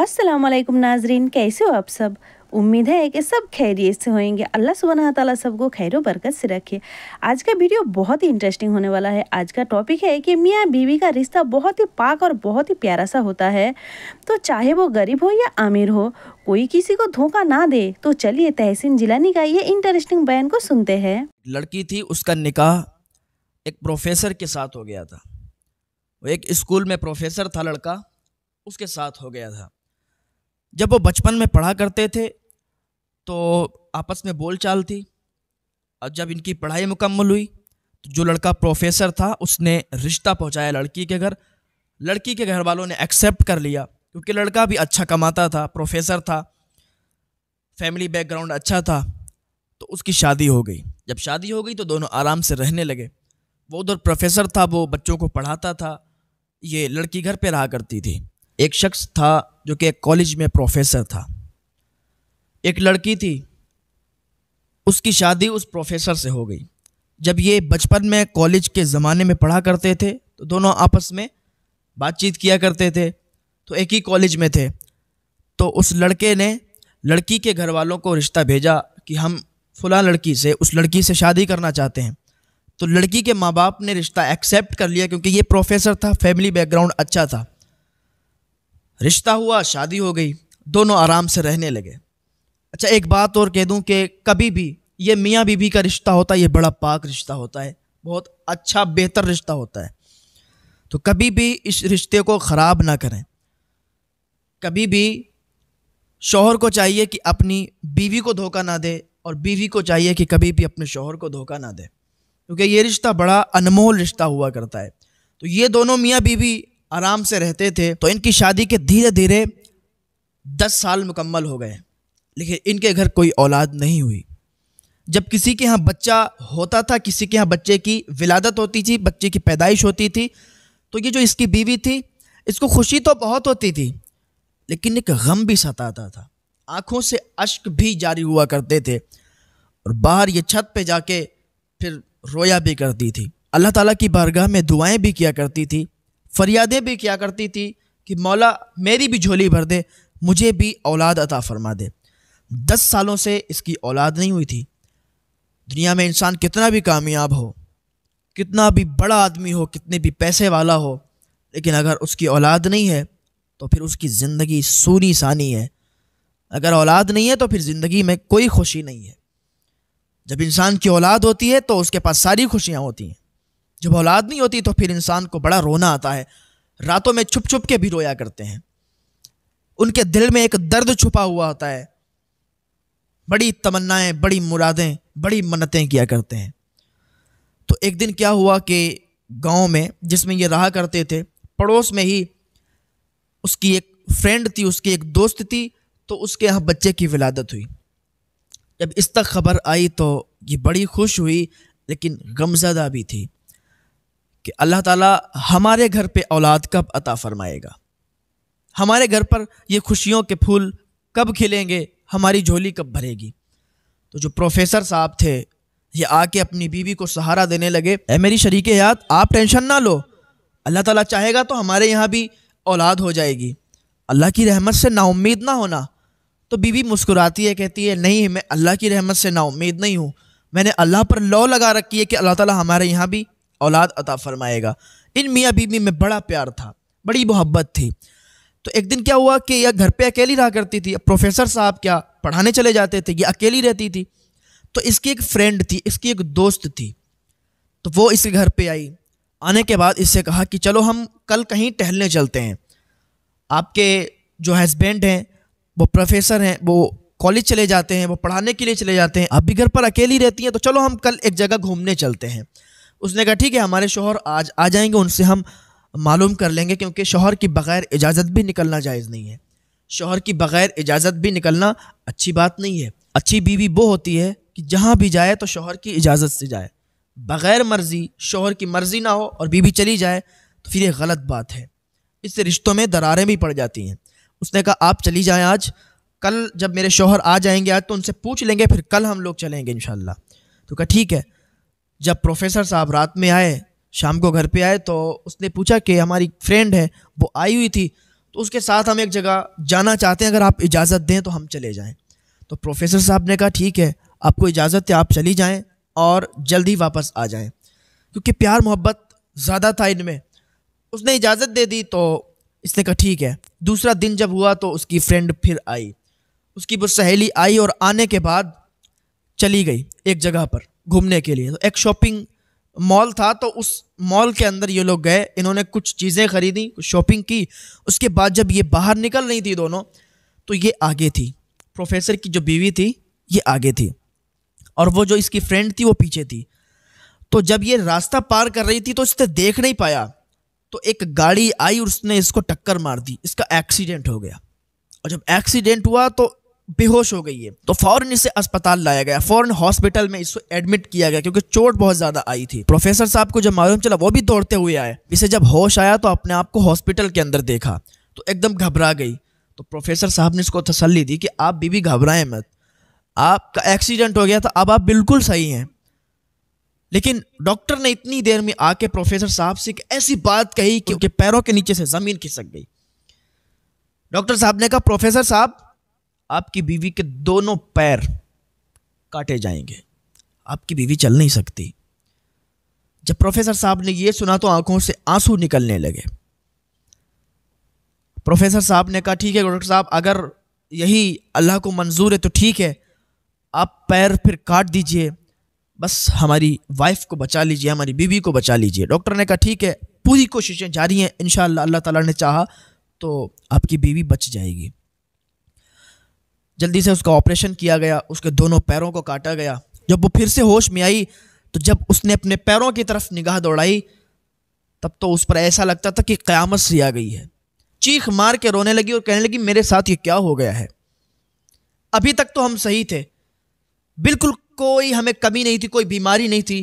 अस्सलाम वालेकुम नाजरीन कैसे हो आप सब उम्मीद है कि सब खैरियत से होंगे अल्लाह सुबह ताली सबको खैर बरकत से रखे आज का वीडियो बहुत ही इंटरेस्टिंग होने वाला है आज का टॉपिक है कि मियाँ बीवी का रिश्ता बहुत ही पाक और बहुत ही प्यारा सा होता है तो चाहे वो गरीब हो या आमिर हो कोई किसी को धोखा ना दे तो चलिए तहसीन जिलानी का ये इंटरेस्टिंग बयान को सुनते हैं लड़की थी उसका निकाह एक प्रोफेसर के साथ हो गया था वो एक स्कूल में प्रोफेसर था लड़का उसके साथ हो गया था जब वो बचपन में पढ़ा करते थे तो आपस में बोलचाल थी और जब इनकी पढ़ाई मुकम्मल हुई तो जो लड़का प्रोफेसर था उसने रिश्ता पहुंचाया लड़की के घर लड़की के घर वालों ने एक्सेप्ट कर लिया क्योंकि लड़का भी अच्छा कमाता था प्रोफेसर था फैमिली बैकग्राउंड अच्छा था तो उसकी शादी हो गई जब शादी हो गई तो दोनों आराम से रहने लगे वो उधर प्रोफेसर था वो बच्चों को पढ़ाता था ये लड़की घर पे रहा करती थी एक शख्स था जो कि एक कॉलेज में प्रोफेसर था एक लड़की थी उसकी शादी उस प्रोफेसर से हो गई जब ये बचपन में कॉलेज के ज़माने में पढ़ा करते थे तो दोनों आपस में बातचीत किया करते थे तो एक ही कॉलेज में थे तो उस लड़के ने लड़की के घर वालों को रिश्ता भेजा कि हम फुला लड़की से उस लड़की से शादी करना चाहते हैं तो लड़की के माँ बाप ने रिश्ता एक्सेप्ट कर लिया क्योंकि ये प्रोफेसर था फैमिली बैकग्राउंड अच्छा था रिश्ता हुआ शादी हो गई दोनों आराम से रहने लगे अच्छा एक बात और कह दूं कि कभी भी ये मियाँ बीबी का रिश्ता होता है ये बड़ा पाक रिश्ता होता है बहुत अच्छा बेहतर रिश्ता होता है तो कभी भी इस रिश्ते को ख़राब ना करें कभी भी शोहर को चाहिए कि अपनी बीवी को धोखा ना दे और बीवी को चाहिए कि कभी भी अपने शोहर को धोखा ना दे क्योंकि ये रिश्ता बड़ा अनमोल रिश्ता हुआ करता है तो ये दोनों मियाँ बीवी आराम से रहते थे तो इनकी शादी के धीरे धीरे दस साल मुकम्मल हो गए लेकिन इनके घर कोई औलाद नहीं हुई जब किसी के यहाँ बच्चा होता था किसी के यहाँ बच्चे की विलादत होती थी बच्चे की पैदाइश होती थी तो ये जो इसकी बीवी थी इसको खुशी तो बहुत होती थी लेकिन एक गम भी सताता था आँखों से अश्क भी जारी हुआ करते थे और बाहर ये छत पे जाके फिर रोया भी करती थी अल्लाह ताला की बारगाह में दुआएं भी किया करती थी फरियादें भी क्या करती थी कि मौला मेरी भी झोली भर दे मुझे भी औलाद अता फरमा दे दस सालों से इसकी औलाद नहीं हुई थी दुनिया में इंसान कितना भी कामयाब हो कितना भी बड़ा आदमी हो कितने भी पैसे वाला हो लेकिन अगर उसकी औलाद नहीं है तो फिर उसकी ज़िंदगी सूनी सानी है अगर औलाद नहीं है तो फिर ज़िंदगी में कोई खुशी नहीं है जब इंसान की औलाद होती है तो उसके पास सारी खुशियाँ होती हैं जब औलाद नहीं होती तो फिर इंसान को बड़ा रोना आता है रातों में छुप छुप के भी रोया करते हैं उनके दिल में एक दर्द छुपा हुआ होता है बड़ी तमन्नाएं बड़ी मुरादें बड़ी मन्नतें किया करते हैं तो एक दिन क्या हुआ कि गांव में जिसमें ये रहा करते थे पड़ोस में ही उसकी एक फ्रेंड थी उसकी एक दोस्त थी तो उसके यहाँ बच्चे की विलादत हुई जब इस तक खबर आई तो ये बड़ी खुश हुई लेकिन गमजदा भी थी कि अल्लाह ताला हमारे घर पे औलाद कब अता फरमाएगा हमारे घर पर ये खुशियों के फूल कब खिलेंगे हमारी झोली कब भरेगी तो जो प्रोफेसर साहब थे ये आके अपनी बीवी को सहारा देने लगे ए मेरी शरीक याद आप टेंशन ना लो अल्लाह ताला चाहेगा तो हमारे यहाँ भी औलाद हो जाएगी अल्लाह की रहमत से नाउमीद ना होना तो बीवी मुस्कुराती है कहती है नहीं मैं अल्लाह की रहमत से नाउमीद नहीं हूँ मैंने अल्लाह पर लॉ लगा रखी है कि अल्लाह ताला हमारे यहाँ भी औलाद अता फरमाएगा इन मियाँ बीबी में बड़ा प्यार था बड़ी मोहब्बत थी तो एक दिन क्या हुआ कि यह घर पे अकेली रहा करती थी प्रोफेसर साहब क्या पढ़ाने चले जाते थे ये अकेली रहती थी तो इसकी एक फ्रेंड थी इसकी एक दोस्त थी तो वो इसके घर पे आई आने के बाद इससे कहा कि चलो हम कल कहीं टहलने चलते हैं आपके जो हस्बैंड हैं वो प्रोफेसर हैं वो कॉलेज चले जाते हैं वो पढ़ाने के लिए चले जाते हैं आप भी घर पर अकेली रहती हैं तो चलो हम कल एक जगह घूमने चलते हैं उसने कहा ठीक है हमारे शोहर आज आ जाएंगे उनसे हम मालूम कर लेंगे क्योंकि शोहर की बग़ैर इजाज़त भी निकलना जायज़ नहीं है शोहर की बग़ैर इजाज़त भी निकलना अच्छी बात नहीं है अच्छी बीवी वो होती है कि जहाँ भी जाए तो शोहर की इजाज़त से जाए बग़ैर मर्ज़ी शोहर की मर्ज़ी ना हो और बीवी चली जाए तो फिर ये गलत बात है इससे रिश्तों में दरारें भी पड़ जाती हैं उसने कहा आप चली जाएँ आज कल जब मेरे शोहर आ जाएंगे आज तो उनसे पूछ लेंगे फिर कल हम लोग चलेंगे इन तो कहा ठीक है जब प्रोफेसर साहब रात में आए शाम को घर पे आए तो उसने पूछा कि हमारी फ्रेंड है वो आई हुई थी तो उसके साथ हम एक जगह जाना चाहते हैं अगर आप इजाज़त दें तो हम चले जाएं तो प्रोफेसर साहब ने कहा ठीक है आपको इजाज़त है आप चली जाएं और जल्दी वापस आ जाएं क्योंकि प्यार मोहब्बत ज़्यादा था इनमें उसने इजाज़त दे दी तो इसने कहा ठीक है दूसरा दिन जब हुआ तो उसकी फ्रेंड फिर आई उसकी वो सहेली आई और आने के बाद चली गई एक जगह पर घूमने के लिए तो एक शॉपिंग मॉल था तो उस मॉल के अंदर ये लोग गए इन्होंने कुछ चीज़ें खरीदी कुछ शॉपिंग की उसके बाद जब ये बाहर निकल रही थी दोनों तो ये आगे थी प्रोफेसर की जो बीवी थी ये आगे थी और वो जो इसकी फ्रेंड थी वो पीछे थी तो जब ये रास्ता पार कर रही थी तो इसने देख नहीं पाया तो एक गाड़ी आई और उसने इसको टक्कर मार दी इसका एक्सीडेंट हो गया और जब एक्सीडेंट हुआ तो बेहोश हो गई है तो फौरन इसे अस्पताल लाया गया फौरन हॉस्पिटल में इसको एडमिट किया गया क्योंकि चोट बहुत ज्यादा आई थी प्रोफेसर साहब को जब मालूम चला वो भी दौड़ते हुए आए इसे जब होश आया तो अपने आप को हॉस्पिटल के अंदर देखा तो एकदम घबरा गई तो प्रोफेसर साहब ने इसको तसल्ली दी कि आप बीबी घबराएं मत आपका एक्सीडेंट हो गया था अब आप बिल्कुल सही हैं लेकिन डॉक्टर ने इतनी देर में आके प्रोफेसर साहब से एक ऐसी बात कही कि उनके पैरों के नीचे से ज़मीन खिसक गई डॉक्टर साहब ने कहा प्रोफेसर साहब आपकी बीवी के दोनों पैर काटे जाएंगे आपकी बीवी चल नहीं सकती जब प्रोफेसर साहब ने यह सुना तो आंखों से आंसू निकलने लगे प्रोफेसर साहब ने कहा ठीक है डॉक्टर साहब अगर यही अल्लाह को मंजूर है तो ठीक है आप पैर फिर काट दीजिए बस हमारी वाइफ को बचा लीजिए हमारी बीवी को बचा लीजिए डॉक्टर ने कहा ठीक है पूरी कोशिशें जारी हैं इन अल्लाह ताला ने चाहा तो आपकी बीवी बच जाएगी जल्दी से उसका ऑपरेशन किया गया उसके दोनों पैरों को काटा गया जब वो फिर से होश में आई तो जब उसने अपने पैरों की तरफ निगाह दौड़ाई तब तो उस पर ऐसा लगता था कि क़्यामत सी आ गई है चीख मार के रोने लगी और कहने लगी मेरे साथ ये क्या हो गया है अभी तक तो हम सही थे बिल्कुल कोई हमें कमी नहीं थी कोई बीमारी नहीं थी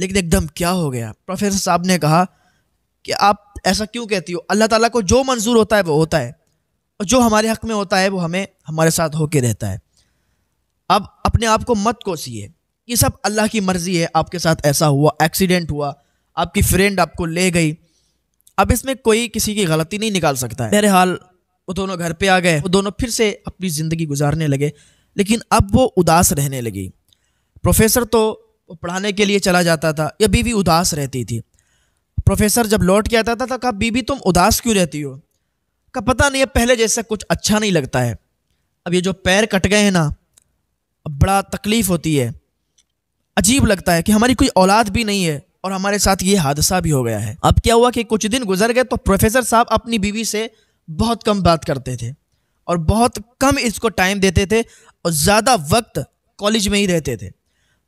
लेकिन एकदम क्या हो गया प्रोफेसर साहब ने कहा कि आप ऐसा क्यों कहती हो अल्लाह ताला को जो मंजूर होता है वो होता है और जो हमारे हक में होता है वो हमें हमारे साथ होके रहता है अब अपने आप को मत कोसिए ये सब अल्लाह की मर्ज़ी है आपके साथ ऐसा हुआ एक्सीडेंट हुआ आपकी फ्रेंड आपको ले गई अब इसमें कोई किसी की गलती नहीं निकाल सकता है हाल वो दोनों घर पे आ गए वो दोनों फिर से अपनी ज़िंदगी गुजारने लगे लेकिन अब वो उदास रहने लगी प्रोफेसर तो पढ़ाने के लिए चला जाता था या बीवी उदास रहती थी प्रोफेसर जब लौट के आता था तो कहा बीबी तुम उदास क्यों रहती हो का पता नहीं है पहले जैसा कुछ अच्छा नहीं लगता है अब ये जो पैर कट गए हैं ना अब बड़ा तकलीफ़ होती है अजीब लगता है कि हमारी कोई औलाद भी नहीं है और हमारे साथ ये हादसा भी हो गया है अब क्या हुआ कि कुछ दिन गुजर गए तो प्रोफेसर साहब अपनी बीवी से बहुत कम बात करते थे और बहुत कम इसको टाइम देते थे और ज़्यादा वक्त कॉलेज में ही रहते थे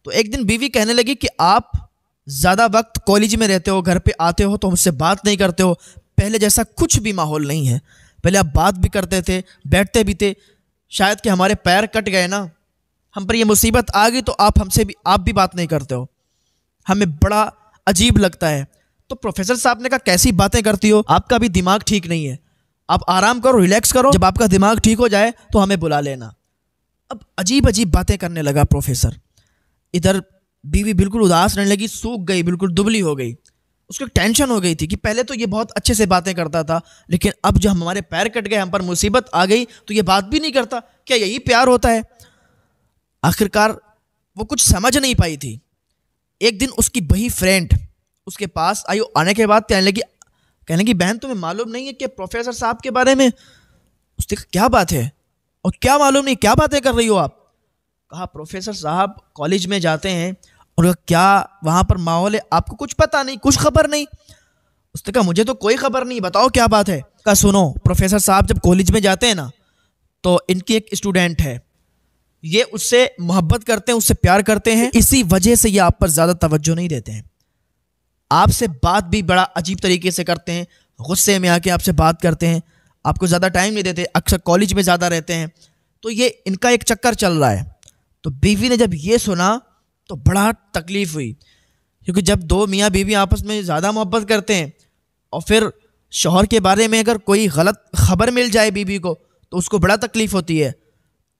तो एक दिन बीवी कहने लगी कि आप ज़्यादा वक्त कॉलेज में रहते हो घर पे आते हो तो हमसे बात नहीं करते हो पहले जैसा कुछ भी माहौल नहीं है पहले आप बात भी करते थे बैठते भी थे शायद कि हमारे पैर कट गए ना हम पर यह मुसीबत आ गई तो आप हमसे भी आप भी बात नहीं करते हो हमें बड़ा अजीब लगता है तो प्रोफेसर साहब ने कहा कैसी बातें करती हो आपका भी दिमाग ठीक नहीं है आप आराम करो रिलैक्स करो जब आपका दिमाग ठीक हो जाए तो हमें बुला लेना अब अजीब अजीब बातें करने लगा प्रोफेसर इधर बीवी बिल्कुल उदास रहने लगी सूख गई बिल्कुल दुबली हो गई उसको एक टेंशन हो गई थी कि पहले तो ये बहुत अच्छे से बातें करता था लेकिन अब जब हमारे पैर कट गए हम पर मुसीबत आ गई तो ये बात भी नहीं करता क्या यही प्यार होता है आखिरकार वो कुछ समझ नहीं पाई थी एक दिन उसकी बही फ्रेंड उसके पास आई आने के बाद कहने लगी कहने की बहन तुम्हें मालूम नहीं है कि प्रोफेसर साहब के बारे में उसने कहा क्या बात है और क्या मालूम नहीं क्या बातें कर रही हो आप कहा प्रोफेसर साहब कॉलेज में जाते हैं उन्होंने कहा क्या वहाँ पर माहौल है आपको कुछ पता नहीं कुछ खबर नहीं उसने कहा मुझे तो कोई खबर नहीं बताओ क्या बात है कहा सुनो प्रोफेसर साहब जब कॉलेज में जाते हैं ना तो इनकी एक स्टूडेंट है ये उससे मोहब्बत करते हैं उससे प्यार करते हैं इसी वजह से ये आप पर ज़्यादा तवज्जो नहीं देते हैं आपसे बात भी बड़ा अजीब तरीके से करते हैं गुस्से में आके आपसे बात करते हैं आपको ज़्यादा टाइम नहीं देते अक्सर कॉलेज में ज़्यादा रहते हैं तो ये इनका एक चक्कर चल रहा है तो बीवी ने जब ये सुना तो बड़ा तकलीफ़ हुई क्योंकि जब दो मियाँ बीवी आपस में ज़्यादा मोहब्बत करते हैं और फिर शोहर के बारे में अगर कोई गलत खबर मिल जाए बीवी को तो उसको बड़ा तकलीफ़ होती है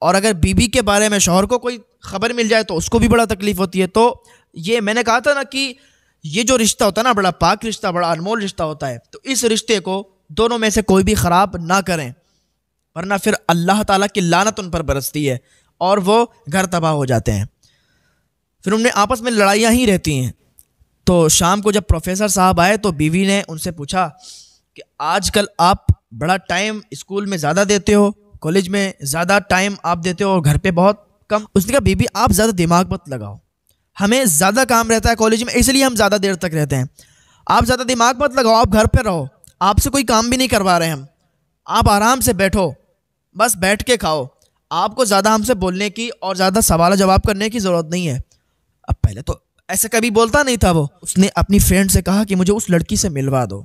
और अगर बीबी के बारे में शोहर को कोई ख़बर मिल जाए तो उसको भी बड़ा तकलीफ़ होती है तो ये मैंने कहा था ना कि ये जो रिश्ता होता है ना बड़ा पाक रिश्ता बड़ा अनमोल रिश्ता होता है तो इस रिश्ते को दोनों में से कोई भी ख़राब ना करें वरना फिर अल्लाह ताला की लानत उन पर बरसती है और वो घर तबाह हो जाते हैं फिर उनमें आपस में लड़ाइयाँ ही रहती हैं तो शाम को जब प्रोफेसर साहब आए तो बीवी ने उनसे पूछा कि आजकल आप बड़ा टाइम स्कूल में ज़्यादा देते हो कॉलेज में ज़्यादा टाइम आप देते हो और घर पे बहुत कम उसने कहा बीबी आप ज़्यादा दिमाग मत लगाओ हमें ज़्यादा काम रहता है कॉलेज में इसलिए हम ज़्यादा देर तक रहते हैं आप ज़्यादा दिमाग मत लगाओ आप घर पर रहो आपसे कोई काम भी नहीं करवा रहे हम आप आराम से बैठो बस बैठ के खाओ आपको ज़्यादा हमसे बोलने की और ज़्यादा सवाल जवाब करने की ज़रूरत नहीं है अब पहले तो ऐसे कभी बोलता नहीं था वो उसने अपनी फ्रेंड से कहा कि मुझे उस लड़की से मिलवा दो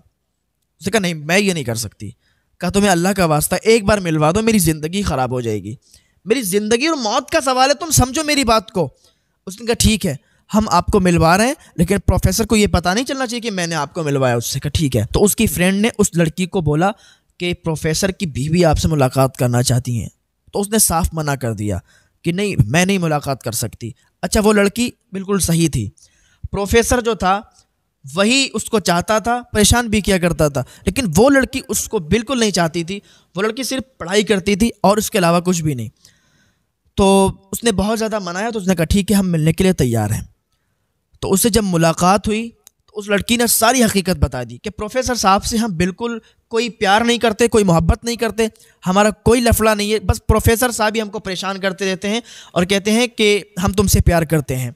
उसने कहा नहीं मैं ये नहीं कर सकती कहा तुम्हें अल्लाह का वास्ता एक बार मिलवा दो मेरी ज़िंदगी ख़राब हो जाएगी मेरी ज़िंदगी और मौत का सवाल है तुम समझो मेरी बात को उसने कहा ठीक है हम आपको मिलवा रहे हैं लेकिन प्रोफेसर को ये पता नहीं चलना चाहिए कि मैंने आपको मिलवाया उससे कहा ठीक है तो उसकी फ्रेंड ने उस लड़की को बोला कि प्रोफेसर की बीवी आपसे मुलाकात करना चाहती हैं तो उसने साफ मना कर दिया कि नहीं मैं नहीं मुलाकात कर सकती अच्छा वो लड़की बिल्कुल सही थी प्रोफेसर जो था वही उसको चाहता था परेशान भी किया करता था लेकिन वो लड़की उसको बिल्कुल नहीं चाहती थी वो लड़की सिर्फ पढ़ाई करती थी और उसके अलावा कुछ भी नहीं तो उसने बहुत ज़्यादा मनाया तो उसने कहा ठीक है हम मिलने के लिए तैयार हैं तो उससे जब मुलाकात हुई तो उस लड़की ने सारी हकीकत बता दी कि प्रोफेसर साहब से हम बिल्कुल कोई प्यार नहीं करते कोई मोहब्बत नहीं करते हमारा कोई लफड़ा नहीं है बस प्रोफेसर साहब ही हमको परेशान करते रहते हैं और कहते हैं कि हम तुमसे प्यार करते हैं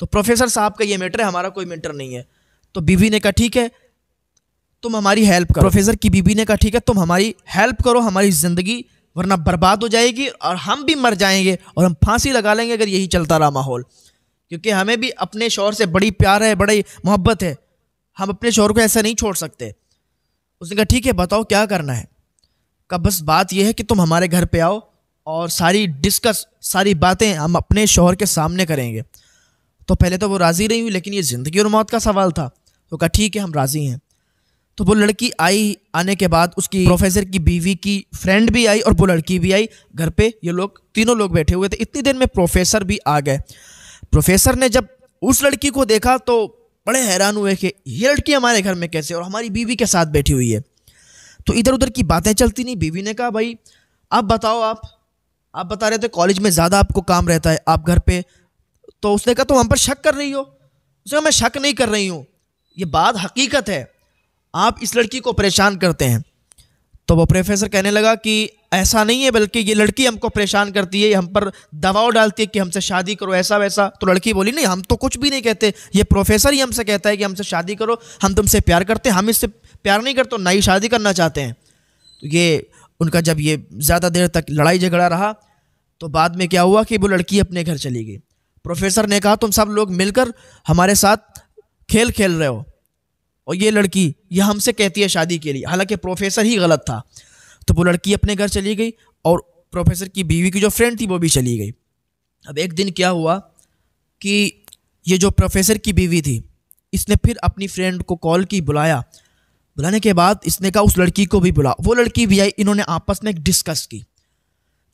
तो प्रोफेसर साहब का ये मैटर है हमारा कोई मैटर नहीं है तो बीवी ने कहा ठीक है तुम हमारी हेल्प करो प्रोफेसर की बीवी ने कहा ठीक है तुम हमारी हेल्प करो हमारी ज़िंदगी वरना बर्बाद हो जाएगी और हम भी मर जाएंगे और हम फांसी लगा लेंगे अगर यही चलता रहा माहौल क्योंकि हमें भी अपने शोर से बड़ी प्यार है बड़ी मोहब्बत है हम अपने शोर को ऐसा नहीं छोड़ सकते उसने कहा ठीक है बताओ क्या करना है कब बस बात यह है कि तुम हमारे घर पे आओ और सारी डिस्कस सारी बातें हम अपने शोहर के सामने करेंगे तो पहले तो वो राज़ी नहीं हुई लेकिन ये ज़िंदगी और मौत का सवाल था तो कहा ठीक है हम राज़ी हैं तो वो लड़की आई आने के बाद उसकी प्रोफेसर की बीवी की फ्रेंड भी आई और वो लड़की भी आई घर पे ये लोग तीनों लोग बैठे हुए थे इतनी देर में प्रोफेसर भी आ गए प्रोफेसर ने जब उस लड़की को देखा तो बड़े हैरान हुए कि ये लड़की हमारे घर में कैसे और हमारी बीवी के साथ बैठी हुई है तो इधर उधर की बातें चलती नहीं बीवी ने कहा भाई आप बताओ आप आप बता रहे थे कॉलेज में ज़्यादा आपको काम रहता है आप घर पे तो उसने कहा तुम हम पर शक कर रही हो उसने कहा मैं शक नहीं कर रही हूँ ये बात हकीकत है आप इस लड़की को परेशान करते हैं तो वो प्रोफेसर कहने लगा कि ऐसा नहीं है बल्कि ये लड़की हमको परेशान करती है हम पर दबाव डालती है कि हमसे शादी करो ऐसा वैसा तो लड़की बोली नहीं हम तो कुछ भी नहीं कहते ये प्रोफेसर ही हमसे कहता है कि हमसे शादी करो हम तुमसे प्यार करते हैं हम इससे प्यार नहीं करते ना ही शादी करना चाहते हैं तो ये उनका जब ये ज़्यादा देर तक लड़ाई झगड़ा रहा तो बाद में क्या हुआ कि वो लड़की अपने घर चली गई प्रोफेसर ने कहा तुम सब लोग मिलकर हमारे साथ खेल खेल रहे हो और ये लड़की यह हमसे कहती है शादी के लिए हालांकि प्रोफेसर ही गलत था तो वो लड़की अपने घर चली गई और प्रोफेसर की बीवी की जो फ्रेंड थी वो भी चली गई अब एक दिन क्या हुआ कि ये जो प्रोफेसर की बीवी थी इसने फिर अपनी फ्रेंड को कॉल की बुलाया बुलाने के बाद इसने कहा उस लड़की को भी बुला वो लड़की भी आई इन्होंने आपस में एक डिस्कस की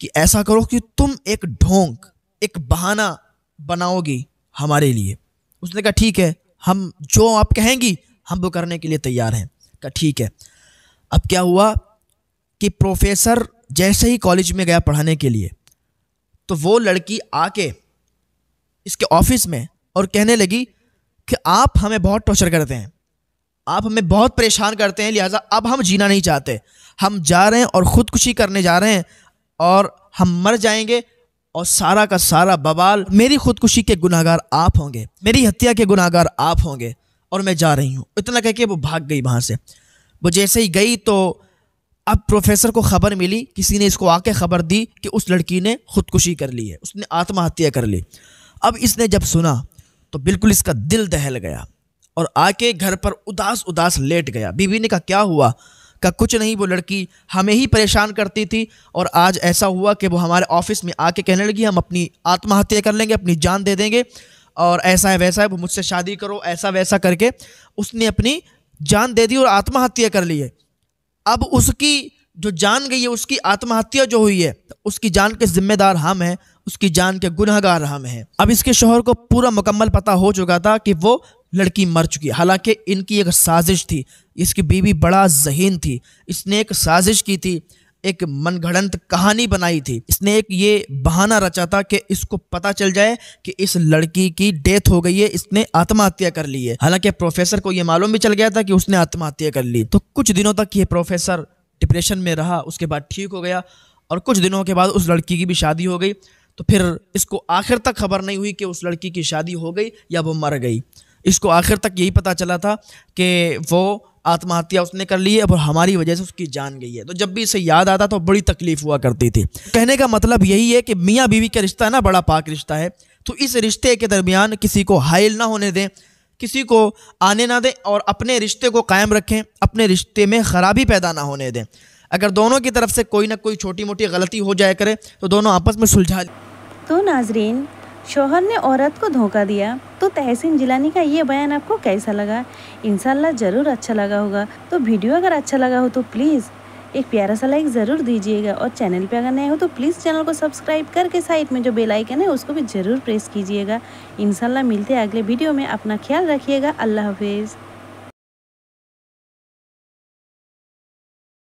कि ऐसा करो कि तुम एक ढोंग एक बहाना बनाओगी हमारे लिए उसने कहा ठीक है हम जो आप कहेंगी हम वो करने के लिए तैयार हैं का ठीक है अब क्या हुआ कि प्रोफेसर जैसे ही कॉलेज में गया पढ़ाने के लिए तो वो लड़की आके इसके ऑफिस में और कहने लगी कि आप हमें बहुत टॉर्चर करते हैं आप हमें बहुत परेशान करते हैं लिहाजा अब हम जीना नहीं चाहते हम जा रहे हैं और ख़ुदकुशी करने जा रहे हैं और हम मर जाएंगे और सारा का सारा बवाल मेरी ख़ुदकुशी के गुनाहगार आप होंगे मेरी हत्या के गुनाहगार आप होंगे और मैं जा रही हूँ इतना कह के वो भाग गई वहाँ से वो जैसे ही गई तो अब प्रोफेसर को खबर मिली किसी ने इसको आके खबर दी कि उस लड़की ने खुदकुशी कर ली है उसने आत्महत्या कर ली अब इसने जब सुना तो बिल्कुल इसका दिल दहल गया और आके घर पर उदास उदास लेट गया बीवी ने कहा क्या हुआ का कुछ नहीं वो लड़की हमें ही परेशान करती थी और आज ऐसा हुआ कि वो हमारे ऑफिस में आके कहने लगी हम अपनी आत्महत्या कर लेंगे अपनी जान दे देंगे और ऐसा है वैसा है मुझसे शादी करो ऐसा वैसा करके उसने अपनी जान दे दी और आत्महत्या कर ली है अब उसकी जो जान गई है उसकी आत्महत्या जो हुई है उसकी जान के जिम्मेदार हम हैं उसकी जान के गुनहगार हम हैं अब इसके शोहर को पूरा मुकम्मल पता हो चुका था कि वो लड़की मर चुकी है हालांकि इनकी एक साजिश थी इसकी बीवी बड़ा जहीन थी इसने एक साजिश की थी एक मनगढ़ंत कहानी बनाई थी इसने एक ये बहाना रचा था कि इसको पता चल जाए कि इस लड़की की डेथ हो गई है इसने आत्महत्या कर ली है हालांकि प्रोफेसर को यह मालूम भी चल गया था कि उसने आत्महत्या कर ली तो कुछ दिनों तक ये प्रोफेसर डिप्रेशन में रहा उसके बाद ठीक हो गया और कुछ दिनों के बाद उस लड़की की भी शादी हो गई तो फिर इसको आखिर तक खबर नहीं हुई कि उस लड़की की शादी हो गई या वो मर गई इसको आखिर तक यही पता चला था कि वो आत्महत्या उसने कर ली है और हमारी वजह से उसकी जान गई है तो जब भी इसे याद आता तो बड़ी तकलीफ हुआ करती थी कहने का मतलब यही है कि मियाँ बीवी का रिश्ता ना बड़ा पाक रिश्ता है तो इस रिश्ते के दरमियान किसी को हायल ना होने दें किसी को आने ना दें और अपने रिश्ते को कायम रखें अपने रिश्ते में ख़राबी पैदा ना होने दें अगर दोनों की तरफ से कोई ना कोई छोटी मोटी गलती हो जाए करे तो दोनों आपस में सुलझा तो नाजरीन शोहर ने औरत को धोखा दिया तो तहसीन जिलानी का ये बयान आपको कैसा लगा इनशाला ज़रूर अच्छा लगा होगा तो वीडियो अगर अच्छा लगा हो तो प्लीज़ एक प्यारा सा लाइक ज़रूर दीजिएगा और चैनल पे अगर नए हो तो प्लीज़ चैनल को सब्सक्राइब करके साइड में जो बेल आइकन है उसको भी ज़रूर प्रेस कीजिएगा इनशाला मिलते हैं अगले वीडियो में अपना ख्याल रखिएगा अल्लाह हाफिज़